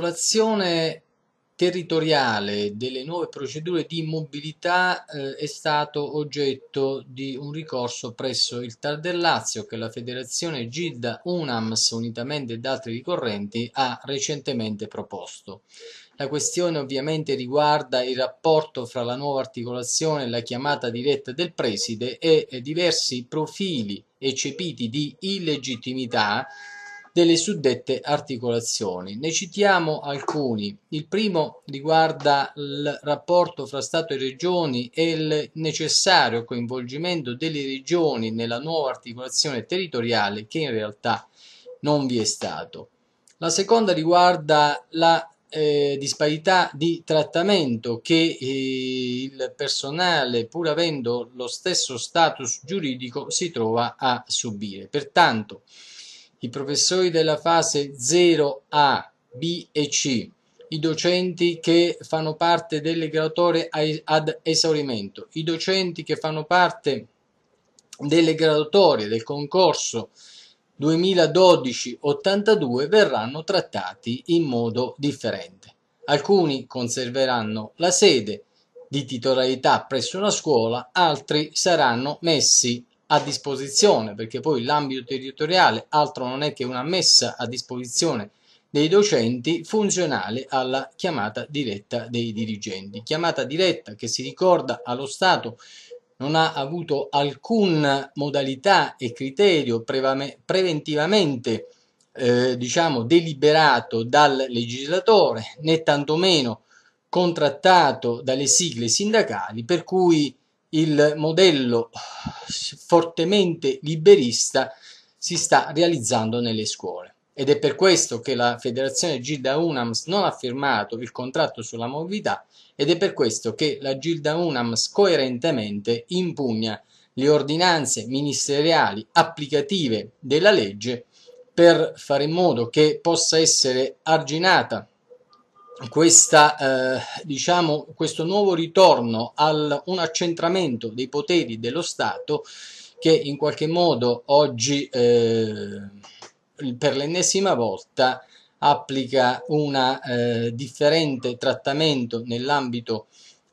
l'articolazione territoriale delle nuove procedure di mobilità eh, è stato oggetto di un ricorso presso il TAR del Lazio che la federazione Gilda Unams unitamente ad altri ricorrenti ha recentemente proposto. La questione ovviamente riguarda il rapporto fra la nuova articolazione e la chiamata diretta del preside e eh, diversi profili eccepiti di illegittimità delle suddette articolazioni. Ne citiamo alcuni. Il primo riguarda il rapporto fra Stato e Regioni e il necessario coinvolgimento delle Regioni nella nuova articolazione territoriale che in realtà non vi è stato. La seconda riguarda la eh, disparità di trattamento che eh, il personale, pur avendo lo stesso status giuridico, si trova a subire. Pertanto, i professori della fase 0A, B e C, i docenti che fanno parte delle graduatorie ad esaurimento, i docenti che fanno parte delle graduatorie del concorso 2012-82 verranno trattati in modo differente. Alcuni conserveranno la sede di titolarità presso una scuola, altri saranno messi a disposizione, perché poi l'ambito territoriale altro non è che una messa a disposizione dei docenti funzionale alla chiamata diretta dei dirigenti. Chiamata diretta che si ricorda allo Stato non ha avuto alcuna modalità e criterio preventivamente eh, diciamo deliberato dal legislatore né tantomeno contrattato dalle sigle sindacali per cui il modello fortemente liberista si sta realizzando nelle scuole. Ed è per questo che la federazione Gilda Unams non ha firmato il contratto sulla mobilità ed è per questo che la Gilda Unams coerentemente impugna le ordinanze ministeriali applicative della legge per fare in modo che possa essere arginata questa, eh, diciamo, questo nuovo ritorno a un accentramento dei poteri dello Stato che in qualche modo oggi eh, per l'ennesima volta applica un eh, differente trattamento nell'ambito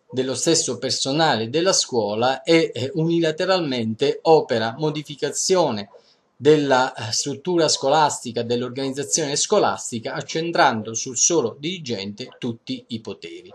dello stesso personale della scuola e eh, unilateralmente opera modificazione della eh, struttura scolastica, dell'organizzazione scolastica, accentrando sul solo dirigente tutti i poteri.